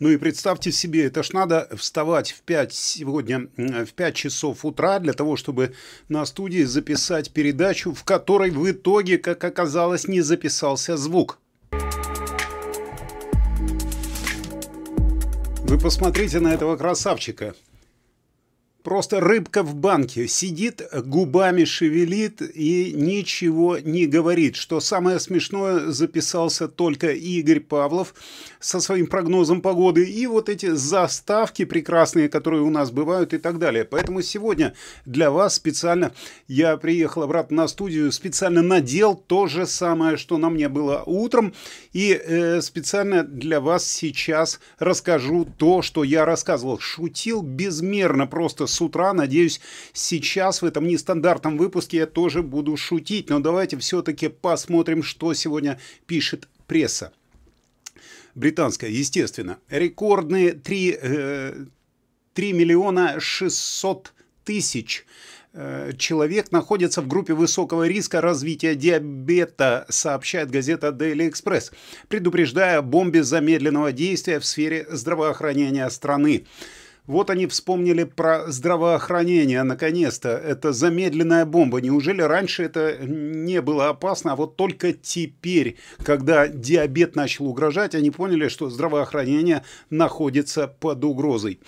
Ну и представьте себе, это ж надо вставать в 5, сегодня в 5 часов утра для того, чтобы на студии записать передачу, в которой в итоге, как оказалось, не записался звук. Вы посмотрите на этого красавчика. Просто рыбка в банке сидит, губами шевелит и ничего не говорит. Что самое смешное, записался только Игорь Павлов со своим прогнозом погоды и вот эти заставки прекрасные, которые у нас бывают и так далее. Поэтому сегодня для вас специально я приехал обратно на студию, специально надел то же самое, что на мне было утром. И э, специально для вас сейчас расскажу то, что я рассказывал. Шутил безмерно просто с утра. Надеюсь, сейчас в этом нестандартном выпуске я тоже буду шутить. Но давайте все-таки посмотрим, что сегодня пишет пресса. Британская, естественно. Рекордные 3, э, 3 миллиона 600 тысяч э, человек находится в группе высокого риска развития диабета, сообщает газета Daily Express, предупреждая о бомбе замедленного действия в сфере здравоохранения страны. Вот они вспомнили про здравоохранение, наконец-то. Это замедленная бомба. Неужели раньше это не было опасно, а вот только теперь, когда диабет начал угрожать, они поняли, что здравоохранение находится под угрозой.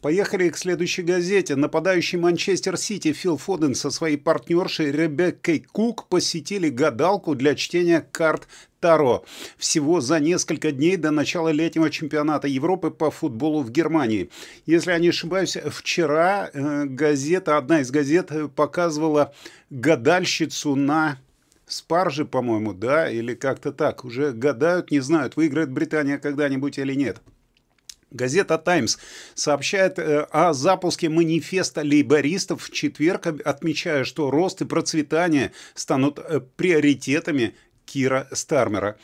Поехали к следующей газете. Нападающий Манчестер Сити Фил Фоден со своей партнершей Ребеккой Кук посетили гадалку для чтения карт Таро всего за несколько дней до начала летнего чемпионата Европы по футболу в Германии. Если я не ошибаюсь, вчера э, газета, одна из газет э, показывала гадальщицу на Спаржи, по-моему, да, или как-то так. Уже гадают, не знают, выиграет Британия когда-нибудь или нет. Газета «Таймс» сообщает э, о запуске манифеста лейбористов в четверг, отмечая, что рост и процветание станут приоритетами Кира Стармера.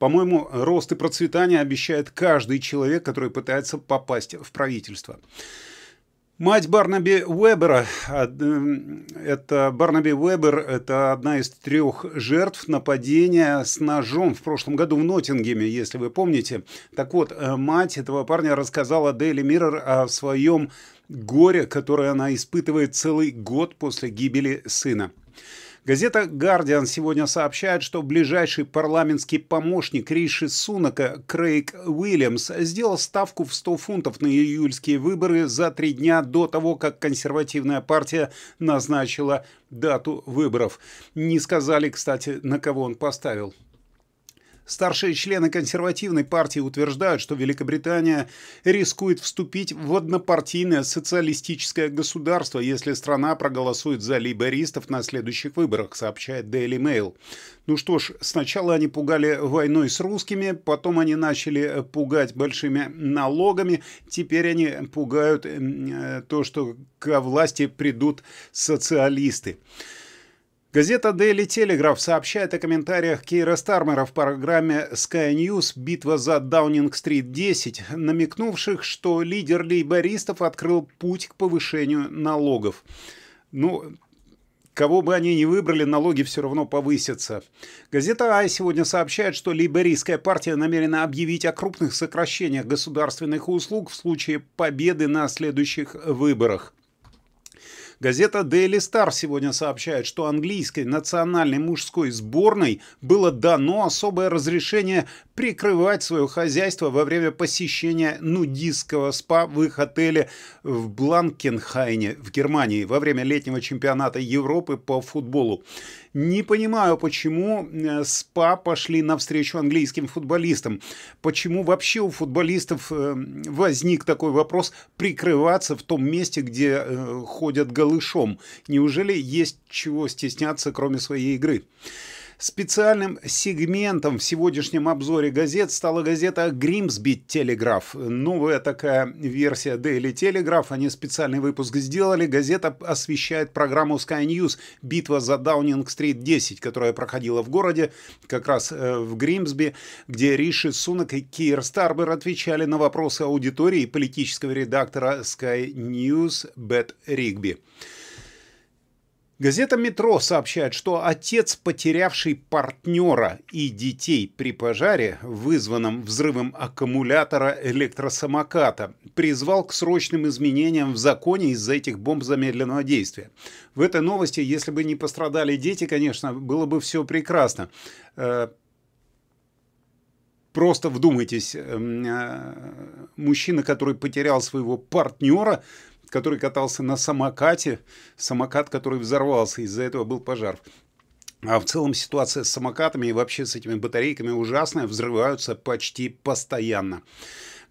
По-моему, рост и процветание обещает каждый человек, который пытается попасть в правительство. Мать Барнаби Уэбера, эм, это Барнаби Уэбер, это одна из трех жертв нападения с ножом в прошлом году в Ноттингеме, если вы помните. Так вот, э, мать этого парня рассказала Daily Миррор о своем горе, которое она испытывает целый год после гибели сына. Газета «Гардиан» сегодня сообщает, что ближайший парламентский помощник Риши Сунака Крейг Уильямс сделал ставку в 100 фунтов на июльские выборы за три дня до того, как консервативная партия назначила дату выборов. Не сказали, кстати, на кого он поставил. Старшие члены консервативной партии утверждают, что Великобритания рискует вступить в однопартийное социалистическое государство, если страна проголосует за либеристов на следующих выборах, сообщает Daily Mail. Ну что ж, сначала они пугали войной с русскими, потом они начали пугать большими налогами, теперь они пугают э, то, что ко власти придут социалисты. Газета Daily Telegraph сообщает о комментариях Кейра Стармера в программе Sky News «Битва за Даунинг-стрит 10», намекнувших, что лидер лейбористов открыл путь к повышению налогов. Ну, Кого бы они ни выбрали, налоги все равно повысятся. Газета «Ай» сегодня сообщает, что лейбористская партия намерена объявить о крупных сокращениях государственных услуг в случае победы на следующих выборах. Газета Daily Star сегодня сообщает, что английской национальной мужской сборной было дано особое разрешение прикрывать свое хозяйство во время посещения нудистского спа в их отеле в Бланкенхайне в Германии во время летнего чемпионата Европы по футболу. Не понимаю, почему э, СПА пошли навстречу английским футболистам. Почему вообще у футболистов э, возник такой вопрос прикрываться в том месте, где э, ходят голышом? Неужели есть чего стесняться, кроме своей игры? Специальным сегментом в сегодняшнем обзоре газет стала газета «Гримсби Телеграф». Новая такая версия Daily Телеграф Они специальный выпуск сделали. Газета освещает программу Sky News «Битва за Даунинг-стрит 10», которая проходила в городе, как раз э, в Гримсби, где Риши Сунок и Кир Старбер отвечали на вопросы аудитории политического редактора Sky News Бет Ригби. Газета «Метро» сообщает, что отец, потерявший партнера и детей при пожаре, вызванном взрывом аккумулятора электросамоката, призвал к срочным изменениям в законе из-за этих бомб замедленного действия. В этой новости, если бы не пострадали дети, конечно, было бы все прекрасно. Э, просто вдумайтесь, эм, э, мужчина, который потерял своего партнера, который катался на самокате, самокат, который взорвался, из-за этого был пожар. А в целом ситуация с самокатами и вообще с этими батарейками ужасная, взрываются почти постоянно.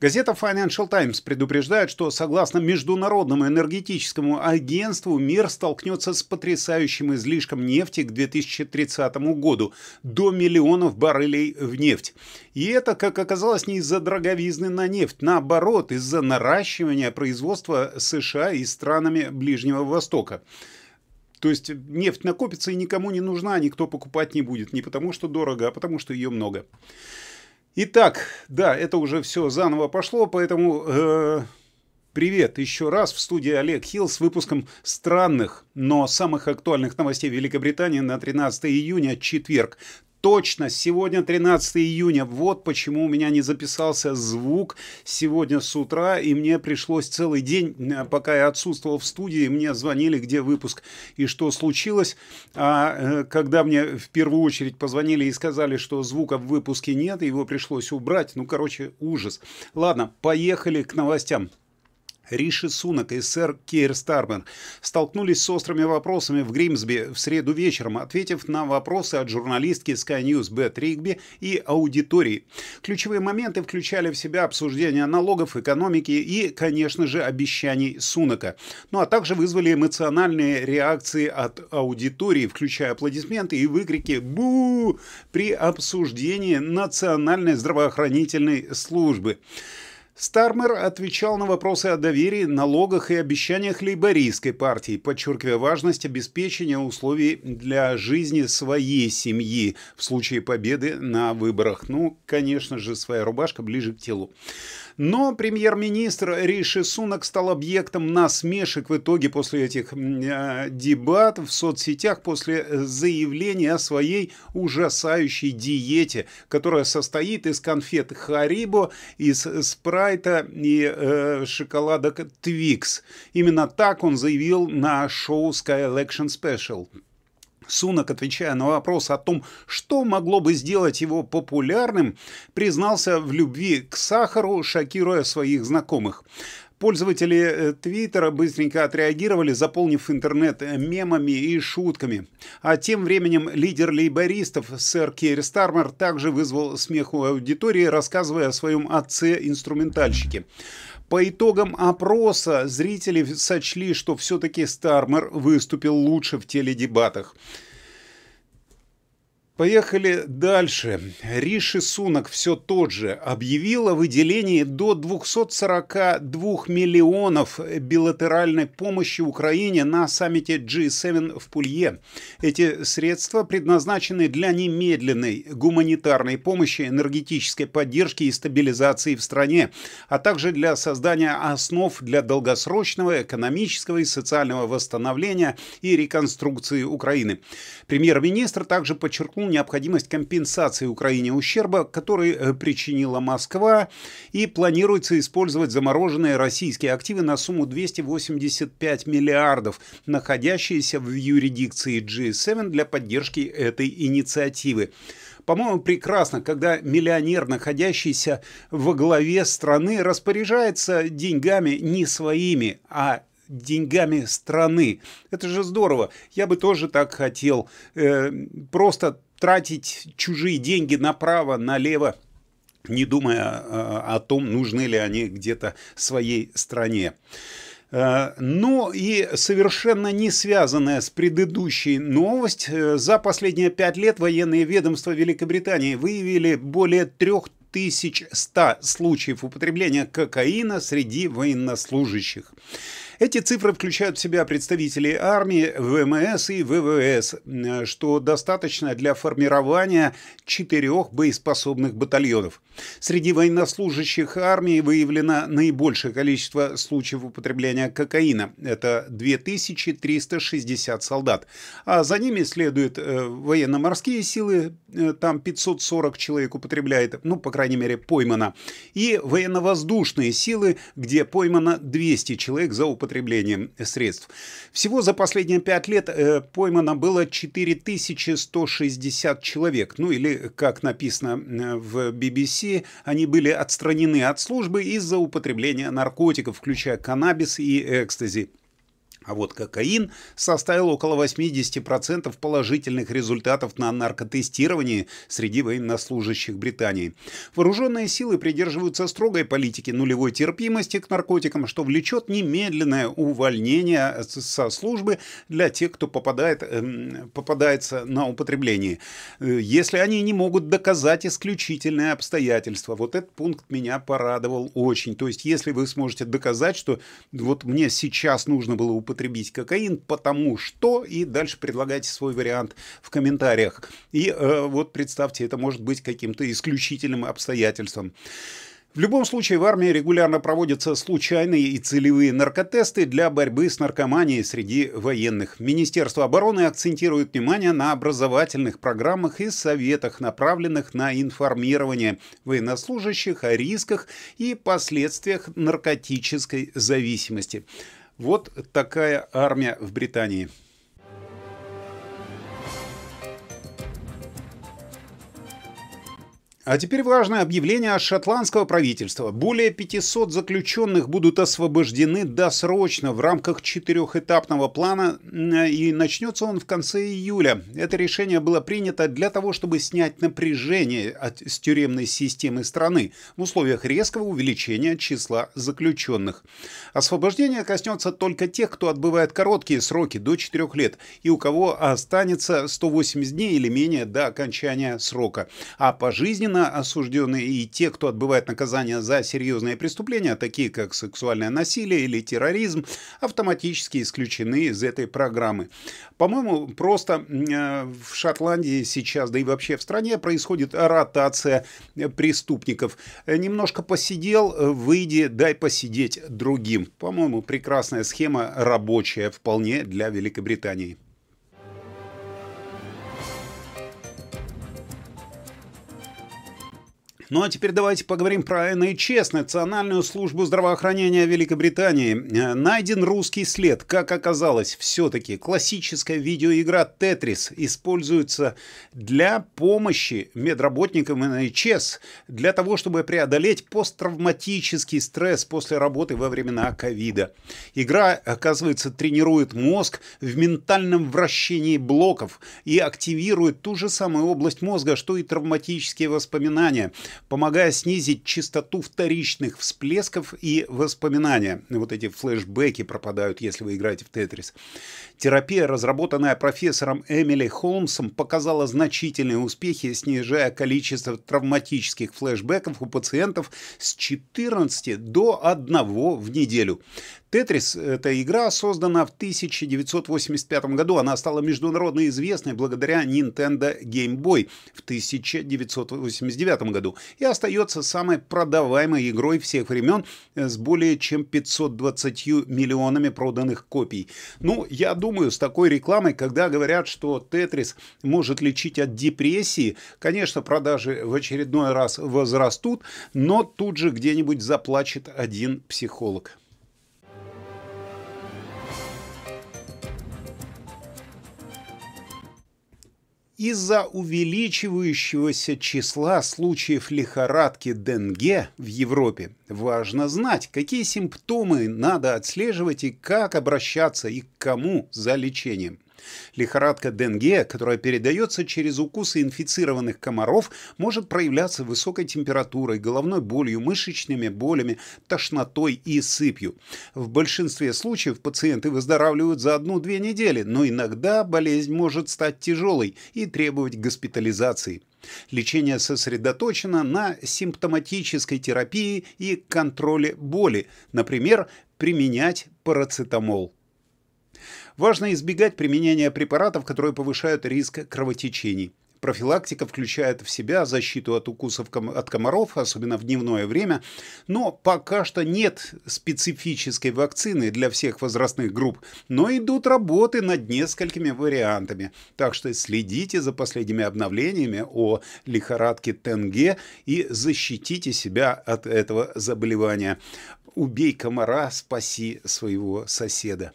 Газета Financial Times предупреждает, что согласно Международному энергетическому агентству мир столкнется с потрясающим излишком нефти к 2030 году до миллионов баррелей в нефть. И это, как оказалось, не из-за дороговизны на нефть, наоборот, из-за наращивания производства США и странами Ближнего Востока. То есть нефть накопится и никому не нужна, никто покупать не будет. Не потому что дорого, а потому что ее много. Итак, да, это уже все заново пошло, поэтому э, привет еще раз в студии Олег Хилл с выпуском странных, но самых актуальных новостей Великобритании на 13 июня, четверг точно, сегодня 13 июня. Вот почему у меня не записался звук сегодня с утра, и мне пришлось целый день, пока я отсутствовал в студии, мне звонили, где выпуск и что случилось. А э, когда мне в первую очередь позвонили и сказали, что звука в выпуске нет, его пришлось убрать. Ну, короче, ужас. Ладно, поехали к новостям. Риши Сунак и сэр Кейр Стармен столкнулись с острыми вопросами в Гримсби в среду вечером, ответив на вопросы от журналистки Sky News Бет Ригби и аудитории. Ключевые моменты включали в себя обсуждение налогов, экономики и, конечно же, обещаний Сунака. Ну а также вызвали эмоциональные реакции от аудитории, включая аплодисменты и выкрики «Бу!» при обсуждении Национальной здравоохранительной службы. Стармер отвечал на вопросы о доверии, налогах и обещаниях лейбористской партии, подчеркивая важность обеспечения условий для жизни своей семьи в случае победы на выборах. Ну, конечно же, своя рубашка ближе к телу. Но премьер-министр Риши Сунок стал объектом насмешек в итоге после этих э, дебат в соцсетях, после э, заявления о своей ужасающей диете, которая состоит из конфет Харибо, из спрайта и э, шоколада Твикс. Именно так он заявил на шоу Sky Election Special. Сунок, отвечая на вопрос о том, что могло бы сделать его популярным, признался в любви к сахару, шокируя своих знакомых. Пользователи э, Твиттера быстренько отреагировали, заполнив интернет э, мемами и шутками. А тем временем лидер лейбористов сэр Керри Стармер также вызвал смех у аудитории, рассказывая о своем отце-инструментальщике. По итогам опроса зрители сочли, что все-таки Стармер выступил лучше в теледебатах. Поехали дальше. Риши Сунок все тот же объявил о выделении до 242 миллионов билатеральной помощи Украине на саммите G7 в Пулье. Эти средства предназначены для немедленной гуманитарной помощи, энергетической поддержки и стабилизации в стране, а также для создания основ для долгосрочного экономического и социального восстановления и реконструкции Украины. Премьер-министр также подчеркнул, подчеркнул необходимость компенсации Украине ущерба, который э, причинила Москва, и планируется использовать замороженные российские активы на сумму 285 миллиардов, находящиеся в юрисдикции G7 для поддержки этой инициативы. По-моему, прекрасно, когда миллионер, находящийся во главе страны, распоряжается деньгами не своими, а деньгами страны. Это же здорово. Я бы тоже так хотел. Э, просто тратить чужие деньги направо, налево, не думая э, о том, нужны ли они где-то своей стране. Э, ну и совершенно не связанная с предыдущей новость. Э, за последние пять лет военные ведомства Великобритании выявили более трех 1100 случаев употребления кокаина среди военнослужащих. Эти цифры включают в себя представителей армии, ВМС и ВВС, что достаточно для формирования четырех боеспособных батальонов. Среди военнослужащих армии выявлено наибольшее количество случаев употребления кокаина – это 2360 солдат, а за ними следуют э, военно-морские силы, э, там 540 человек употребляет, ну, по крайней мере, поймано, и военно-воздушные силы, где поймано 200 человек за употребление злоупотреблением средств. Всего за последние пять лет э, поймано было 4160 человек. Ну или, как написано в BBC, они были отстранены от службы из-за употребления наркотиков, включая каннабис и экстази. А вот кокаин составил около 80% положительных результатов на наркотестировании среди военнослужащих Британии. Вооруженные силы придерживаются строгой политики нулевой терпимости к наркотикам, что влечет немедленное увольнение со службы для тех, кто попадает, эм, попадается на употребление, э, если они не могут доказать исключительные обстоятельства. Вот этот пункт меня порадовал очень. То есть, если вы сможете доказать, что вот мне сейчас нужно было употреблять употребить кокаин, потому что, и дальше предлагайте свой вариант в комментариях. И э, вот представьте, это может быть каким-то исключительным обстоятельством. В любом случае, в армии регулярно проводятся случайные и целевые наркотесты для борьбы с наркоманией среди военных. Министерство обороны акцентирует внимание на образовательных программах и советах, направленных на информирование военнослужащих о рисках и последствиях наркотической зависимости. Вот такая армия в Британии. А теперь важное объявление от шотландского правительства. Более 500 заключенных будут освобождены досрочно в рамках четырехэтапного плана, и начнется он в конце июля. Это решение было принято для того, чтобы снять напряжение от, с тюремной системы страны в условиях резкого увеличения числа заключенных. Освобождение коснется только тех, кто отбывает короткие сроки до 4 лет и у кого останется 180 дней или менее до окончания срока. А по жизни одновременно осуждены и те, кто отбывает наказание за серьезные преступления, такие как сексуальное насилие или терроризм, автоматически исключены из этой программы. По-моему, просто э, в Шотландии сейчас, да и вообще в стране, происходит ротация э, преступников. Э, немножко посидел, выйди, дай посидеть другим. По-моему, прекрасная схема, рабочая вполне для Великобритании. Ну а теперь давайте поговорим про NHS, Национальную службу здравоохранения Великобритании. Э, найден русский след. Как оказалось, все-таки классическая видеоигра «Тетрис» используется для помощи медработникам NHS, для того, чтобы преодолеть посттравматический стресс после работы во времена ковида. Игра, оказывается, тренирует мозг в ментальном вращении блоков и активирует ту же самую область мозга, что и травматические воспоминания помогая снизить частоту вторичных всплесков и воспоминания. Вот эти флешбеки пропадают, если вы играете в Тетрис. Терапия, разработанная профессором Эмили Холмсом, показала значительные успехи, снижая количество травматических флешбеков у пациентов с 14 до 1 в неделю. Тетрис – это игра создана в 1985 году. Она стала международно известной благодаря Nintendo Game Boy в 1989 году и остается самой продаваемой игрой всех времен с более чем 520 миллионами проданных копий. Ну, я думаю, с такой рекламой, когда говорят, что Тетрис может лечить от депрессии, конечно, продажи в очередной раз возрастут, но тут же где-нибудь заплачет один психолог. Из-за увеличивающегося числа случаев лихорадки Денге в Европе важно знать, какие симптомы надо отслеживать и как обращаться и к кому за лечением. Лихорадка Денге, которая передается через укусы инфицированных комаров, может проявляться высокой температурой, головной болью, мышечными болями, тошнотой и сыпью. В большинстве случаев пациенты выздоравливают за одну-две недели, но иногда болезнь может стать тяжелой и требовать госпитализации. Лечение сосредоточено на симптоматической терапии и контроле боли, например, применять парацетамол. Важно избегать применения препаратов, которые повышают риск кровотечений. Профилактика включает в себя защиту от укусов ком от комаров, особенно в дневное время, но пока что нет специфической вакцины для всех возрастных групп, но идут работы над несколькими вариантами. Так что следите за последними обновлениями о лихорадке ТНГ и защитите себя от этого заболевания. Убей комара, спаси своего соседа.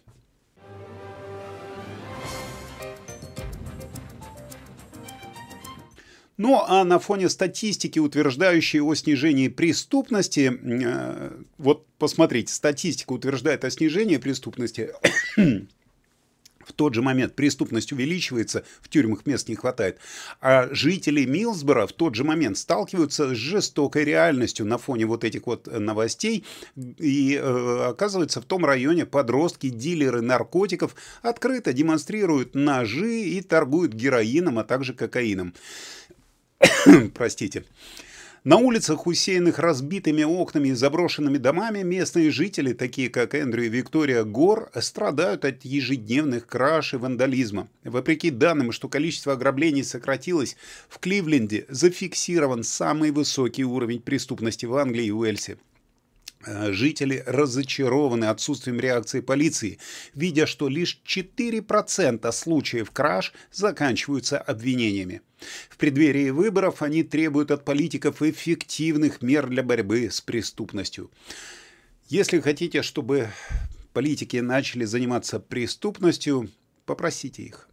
Ну а на фоне статистики, утверждающей о снижении преступности, э, вот посмотрите, статистика утверждает о снижении преступности, в тот же момент преступность увеличивается, в тюрьмах мест не хватает. А жители Милсбора в тот же момент сталкиваются с жестокой реальностью на фоне вот этих вот новостей. И э, оказывается, в том районе подростки, дилеры наркотиков открыто демонстрируют ножи и торгуют героином, а также кокаином. Простите. На улицах, усеянных разбитыми окнами и заброшенными домами, местные жители, такие как Эндрю и Виктория Гор, страдают от ежедневных краж и вандализма. Вопреки данным, что количество ограблений сократилось, в Кливленде зафиксирован самый высокий уровень преступности в Англии и Уэльсе. Э, жители разочарованы отсутствием реакции полиции, видя, что лишь 4% случаев краж заканчиваются обвинениями. В преддверии выборов они требуют от политиков эффективных мер для борьбы с преступностью. Если хотите, чтобы политики начали заниматься преступностью, попросите их.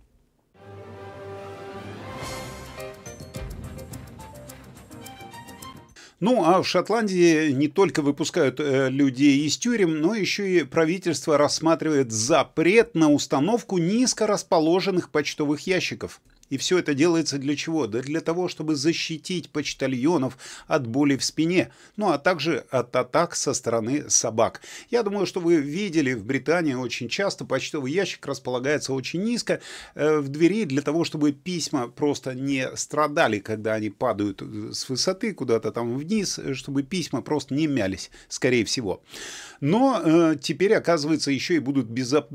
Ну, а в Шотландии не только выпускают э, людей из тюрем, но еще и правительство рассматривает запрет на установку низко расположенных почтовых ящиков – и все это делается для чего? Да для того, чтобы защитить почтальонов от боли в спине, ну а также от атак со стороны собак. Я думаю, что вы видели, в Британии очень часто почтовый ящик располагается очень низко э, в двери для того, чтобы письма просто не страдали, когда они падают э, с высоты куда-то там вниз, э, чтобы письма просто не мялись, скорее всего. Но э, теперь, оказывается, еще и будут, безо...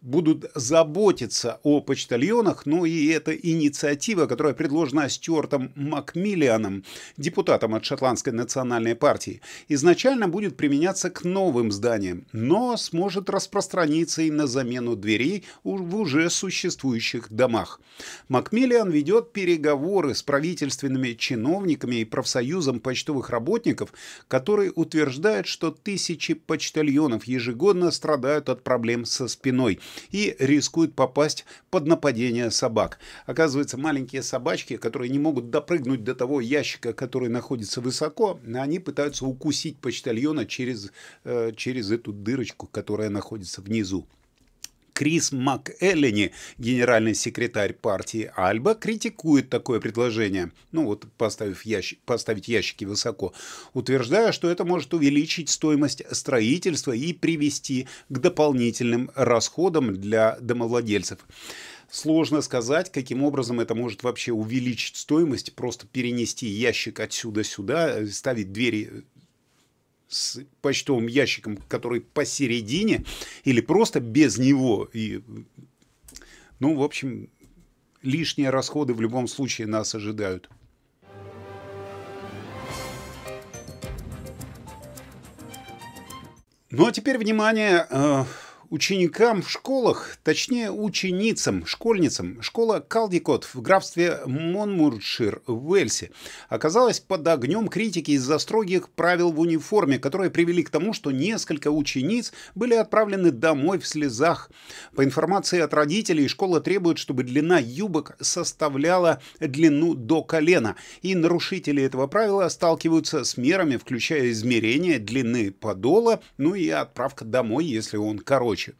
будут заботиться о почтальонах почтальонах, но ну и эта инициатива, которая предложена Стюартом Макмиллианом, депутатом от Шотландской национальной партии, изначально будет применяться к новым зданиям, но сможет распространиться и на замену дверей в уже существующих домах. Макмиллиан ведет переговоры с правительственными чиновниками и профсоюзом почтовых работников, который утверждает, что тысячи почтальонов ежегодно страдают от проблем со спиной и рискуют попасть под нап нападения собак. Оказывается, маленькие собачки, которые не могут допрыгнуть до того ящика, который находится высоко, они пытаются укусить почтальона через, э, через эту дырочку, которая находится внизу. Крис МакЭллини, генеральный секретарь партии Альба, критикует такое предложение, ну вот поставив ящик, поставить ящики высоко, утверждая, что это может увеличить стоимость строительства и привести к дополнительным расходам для домовладельцев. Сложно сказать, каким образом это может вообще увеличить стоимость, просто перенести ящик отсюда сюда, э, ставить двери э, с почтовым ящиком, который посередине, или просто без него. И, ну, в общем, лишние расходы в любом случае нас ожидают. Ну а теперь внимание, э, Ученикам в школах, точнее ученицам, школьницам, школа Калдикот в графстве Монмуршир в Уэльсе оказалась под огнем критики из-за строгих правил в униформе, которые привели к тому, что несколько учениц были отправлены домой в слезах. По информации от родителей, школа требует, чтобы длина юбок составляла длину до колена, и нарушители этого правила сталкиваются с мерами, включая измерение длины подола, ну и отправка домой, если он короче прочее.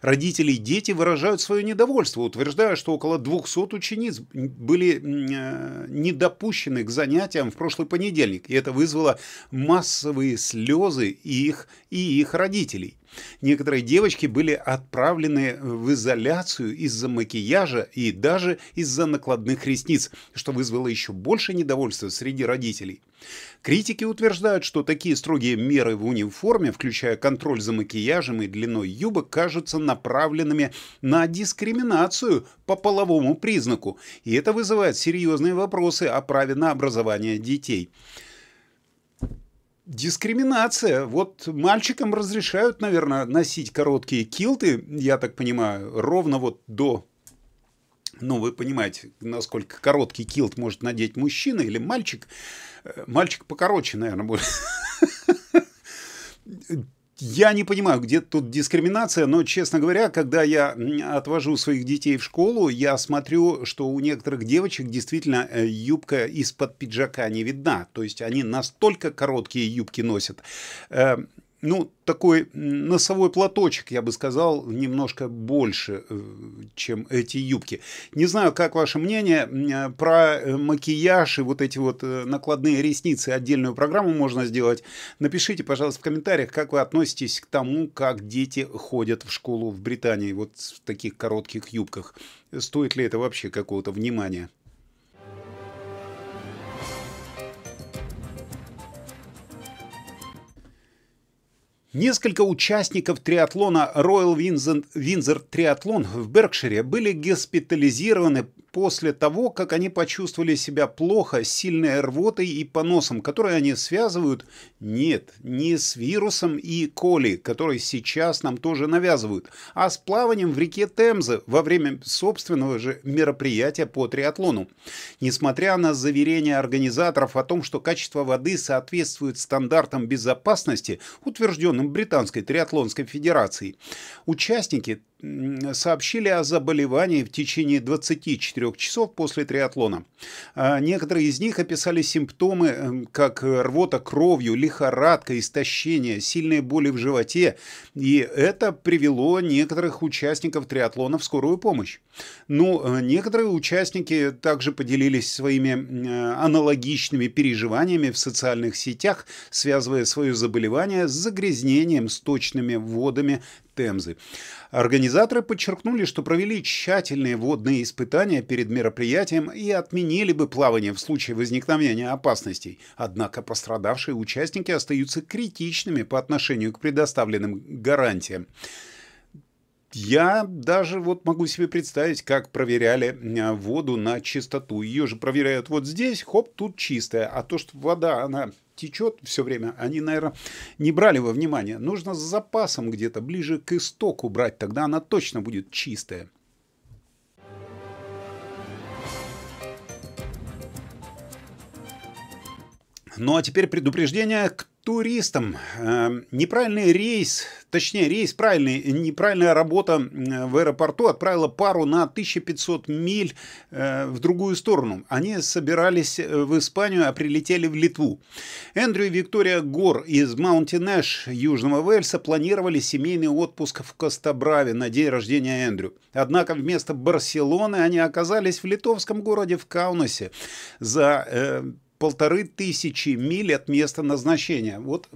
Родители и дети выражают свое недовольство, утверждая, что около 200 учениц были э, недопущены к занятиям в прошлый понедельник, и это вызвало массовые слезы их и их родителей. Некоторые девочки были отправлены в изоляцию из-за макияжа и даже из-за накладных ресниц, что вызвало еще больше недовольства среди родителей. Критики утверждают, что такие строгие меры в униформе, включая контроль за макияжем и длиной юбок, кажутся направленными на дискриминацию по половому признаку, и это вызывает серьезные вопросы о праве на образование детей дискриминация. Вот мальчикам разрешают, наверное, носить короткие килты, я так понимаю, ровно вот до... Ну, вы понимаете, насколько короткий килт может надеть мужчина или мальчик. Э, мальчик покороче, наверное, будет я не понимаю, где тут дискриминация, но, честно говоря, когда я отвожу своих детей в школу, я смотрю, что у некоторых девочек действительно э, юбка из-под пиджака не видна. То есть они настолько короткие юбки носят. Эм, ну, такой носовой платочек, я бы сказал, немножко больше, э, чем эти юбки. Не знаю, как ваше мнение э, про э, макияж и вот эти вот накладные ресницы. Отдельную программу можно сделать. Напишите, пожалуйста, в комментариях, как вы относитесь к тому, как дети ходят в школу в Британии вот в таких коротких юбках. Стоит ли это вообще какого-то внимания? Несколько участников триатлона Royal Windsor, Windsor Triathlon в Беркшире были госпитализированы после того, как они почувствовали себя плохо, сильной рвотой и поносом, которые они связывают, нет, не с вирусом и коли, который сейчас нам тоже навязывают, а с плаванием в реке Темзы во время собственного же мероприятия по триатлону. Несмотря на заверения организаторов о том, что качество воды соответствует стандартам безопасности, утвержденным Британской триатлонской федерацией, участники сообщили о заболевании в течение 24 часов после триатлона. А, некоторые из них описали симптомы, эм, как рвота кровью, лихорадка, истощение, сильные боли в животе, и это привело некоторых участников триатлона в скорую помощь. Но ну, э, некоторые участники также поделились своими э, аналогичными переживаниями в социальных сетях, связывая свое заболевание с загрязнением сточными водами Темзы. Организаторы подчеркнули, что провели тщательные водные испытания перед мероприятием и отменили бы плавание в случае возникновения опасностей. Однако пострадавшие участники остаются критичными по отношению к предоставленным гарантиям. Я даже вот могу себе представить, как проверяли э, воду на чистоту. Ее же проверяют вот здесь, хоп, тут чистая. А то, что вода, она течет все время, они, наверное, не брали во внимание. Нужно с запасом где-то ближе к истоку брать, тогда она точно будет чистая. Ну а теперь предупреждение, туристам. Эм, неправильный рейс, точнее рейс правильный, неправильная работа э, в аэропорту отправила пару на 1500 миль э, в другую сторону. Они собирались э, в Испанию, а прилетели в Литву. Эндрю и Виктория Гор из Маунтин Эш, Южного Уэльса, планировали семейный отпуск в Костобраве на день рождения Эндрю. Однако вместо Барселоны они оказались в литовском городе в Каунасе за полторы тысячи миль от места назначения. Вот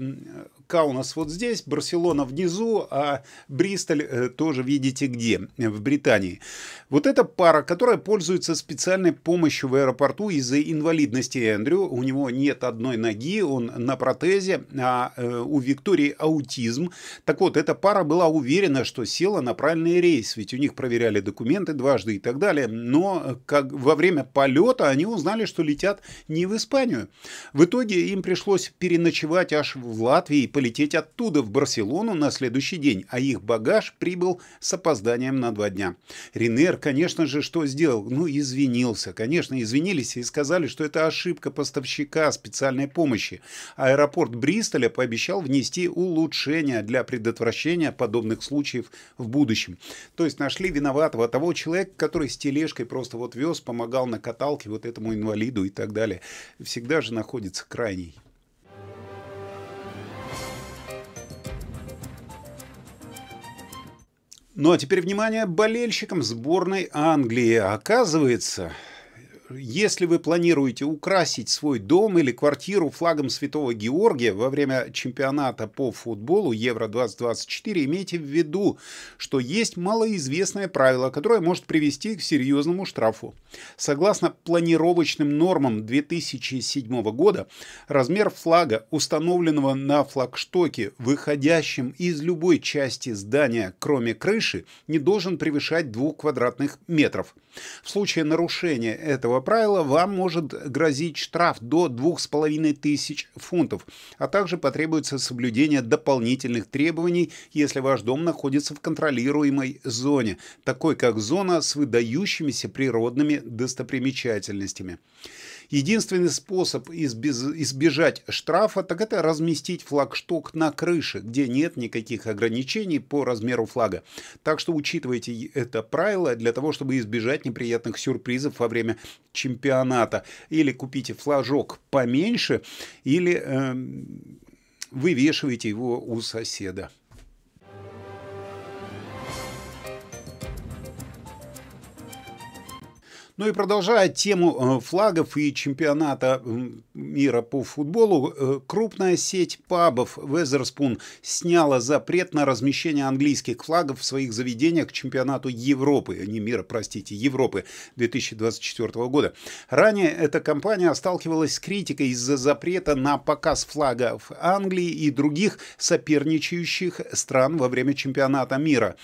Каунас вот здесь, Барселона внизу, а Бристоль э, тоже видите где, э, в Британии. Вот эта пара, которая пользуется специальной помощью в аэропорту из-за инвалидности Эндрю. У него нет одной ноги, он на протезе, а э, у Виктории аутизм. Так вот, эта пара была уверена, что села на правильный рейс, ведь у них проверяли документы дважды и так далее. Но как во время полета они узнали, что летят не в Испанию. В итоге им пришлось переночевать аж в Латвии, полететь оттуда в Барселону на следующий день, а их багаж прибыл с опозданием на два дня. Ренер, конечно же, что сделал? Ну, извинился. Конечно, извинились и сказали, что это ошибка поставщика специальной помощи. Аэропорт Бристоля пообещал внести улучшения для предотвращения подобных случаев в будущем. То есть нашли виноватого того человека, который с тележкой просто вот вез, помогал на каталке вот этому инвалиду и так далее. Всегда же находится крайний. Ну а теперь внимание болельщикам сборной Англии. Оказывается, если вы планируете украсить свой дом или квартиру флагом Святого Георгия во время чемпионата по футболу Евро-2024, имейте в виду, что есть малоизвестное правило, которое может привести к серьезному штрафу. Согласно планировочным нормам 2007 года, размер флага, установленного на флагштоке, выходящем из любой части здания, кроме крыши, не должен превышать 2 квадратных метров. В случае нарушения этого правила вам может грозить штраф до 2500 фунтов, а также потребуется соблюдение дополнительных требований, если ваш дом находится в контролируемой зоне, такой как зона с выдающимися природными достопримечательностями. Единственный способ избез... избежать штрафа, так это разместить флагшток на крыше, где нет никаких ограничений по размеру флага. Так что учитывайте это правило для того, чтобы избежать неприятных сюрпризов во время чемпионата. Или купите флажок поменьше, или э, вывешивайте его у соседа. Ну и продолжая тему э, флагов и чемпионата мира по футболу, э, крупная сеть пабов Weatherspoon сняла запрет на размещение английских флагов в своих заведениях к чемпионату Европы, а не мира, простите, Европы 2024 года. Ранее эта компания сталкивалась с критикой из-за запрета на показ флагов Англии и других соперничающих стран во время чемпионата мира.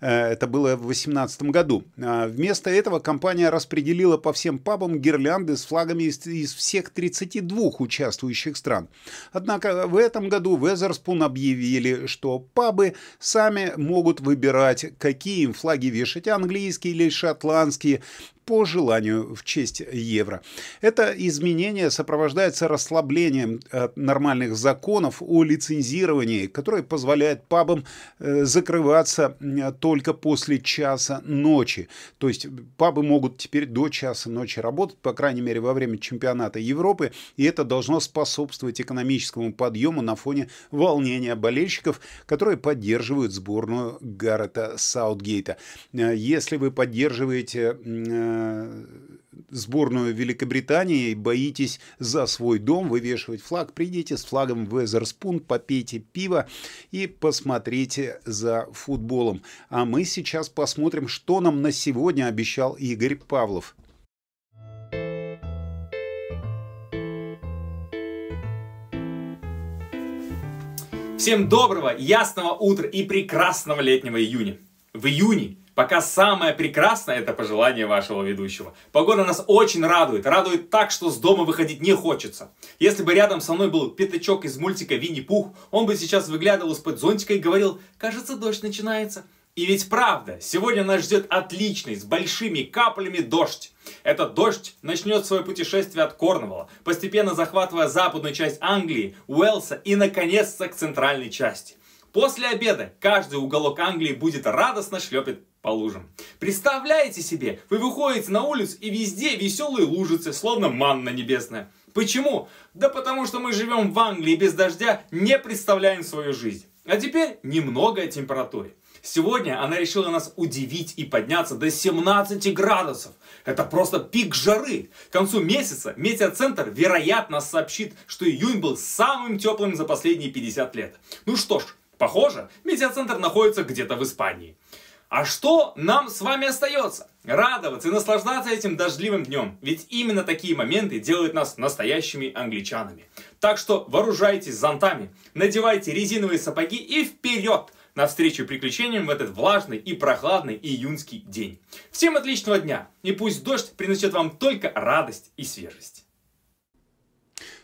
Э, это было в 2018 году. А вместо этого компания распределила распределила по всем пабам гирлянды с флагами из, из всех 32 участвующих стран. Однако в этом году Везерспун объявили, что пабы сами могут выбирать, какие им флаги вешать, английские или шотландские, по желанию в честь евро. Это изменение сопровождается расслаблением э, нормальных законов о лицензировании, которые позволяют пабам э, закрываться только после часа ночи. То есть пабы могут теперь до часа ночи работать, по крайней мере, во время чемпионата Европы, и это должно способствовать экономическому подъему на фоне волнения болельщиков, которые поддерживают сборную Гаррета Саутгейта. Э, если вы поддерживаете Э, сборную Великобритании и боитесь за свой дом вывешивать флаг, придите с флагом в Эзерспун, попейте пиво и посмотрите за футболом. А мы сейчас посмотрим, что нам на сегодня обещал Игорь Павлов. Всем доброго, ясного утра и прекрасного летнего июня. В июне Пока самое прекрасное – это пожелание вашего ведущего. Погода нас очень радует. Радует так, что с дома выходить не хочется. Если бы рядом со мной был пятачок из мультика «Винни-Пух», он бы сейчас выглядывал из-под зонтика и говорил «Кажется, дождь начинается». И ведь правда, сегодня нас ждет отличный, с большими каплями дождь. Этот дождь начнет свое путешествие от Корнвалла, постепенно захватывая западную часть Англии, Уэлса и, наконец-то, к центральной части. После обеда каждый уголок Англии будет радостно шлепет по лужам. Представляете себе, вы выходите на улицу и везде веселые лужицы, словно манна небесная. Почему? Да потому что мы живем в Англии без дождя не представляем свою жизнь. А теперь немного о температуре. Сегодня она решила нас удивить и подняться до 17 градусов. Это просто пик жары. К концу месяца метеоцентр, вероятно, сообщит, что июнь был самым теплым за последние 50 лет. Ну что ж, Похоже, медиацентр находится где-то в Испании. А что нам с вами остается? Радоваться и наслаждаться этим дождливым днем. Ведь именно такие моменты делают нас настоящими англичанами. Так что вооружайтесь зонтами, надевайте резиновые сапоги и вперед! навстречу приключениям в этот влажный и прохладный июньский день. Всем отличного дня и пусть дождь принесет вам только радость и свежесть.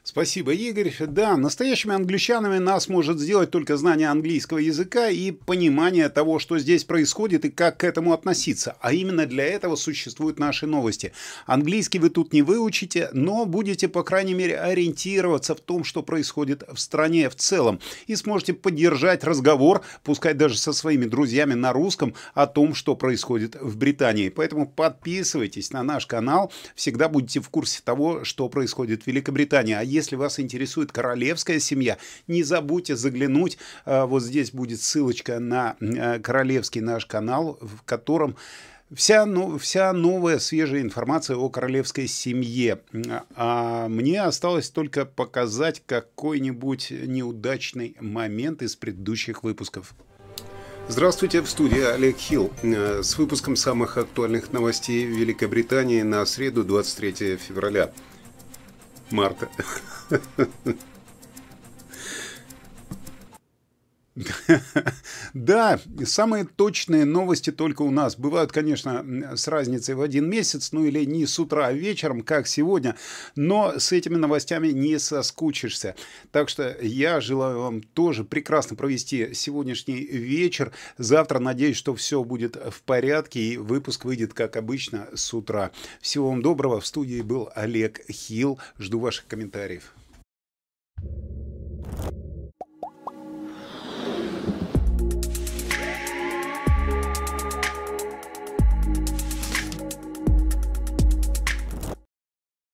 Спасибо, Игорь. Да, настоящими англичанами нас может сделать только знание английского языка и понимание того, что здесь происходит и как к этому относиться. А именно для этого существуют наши новости. Английский вы тут не выучите, но будете, по крайней мере, ориентироваться в том, что происходит в стране в целом. И сможете поддержать разговор, пускай даже со своими друзьями на русском, о том, что происходит в Британии. Поэтому подписывайтесь на наш канал, всегда будете в курсе того, что происходит в Великобритании. А если вас интересует королевская семья, не забудьте заглянуть. А, вот здесь будет ссылочка на э, королевский наш канал, в котором вся, ну, вся новая свежая информация о королевской семье. А, а мне осталось только показать какой-нибудь неудачный момент из предыдущих выпусков. Здравствуйте, в студии Олег Хилл э, с выпуском самых актуальных новостей Великобритании на среду 23 февраля марта. Да, самые точные новости только у нас. Бывают, конечно, с разницей в один месяц, ну или не с утра, а вечером, как сегодня. Но с этими новостями не соскучишься. Так что я желаю вам тоже прекрасно провести сегодняшний вечер. Завтра, надеюсь, что все будет в порядке и выпуск выйдет, как обычно, с утра. Всего вам доброго. В студии был Олег Хилл. Жду ваших комментариев.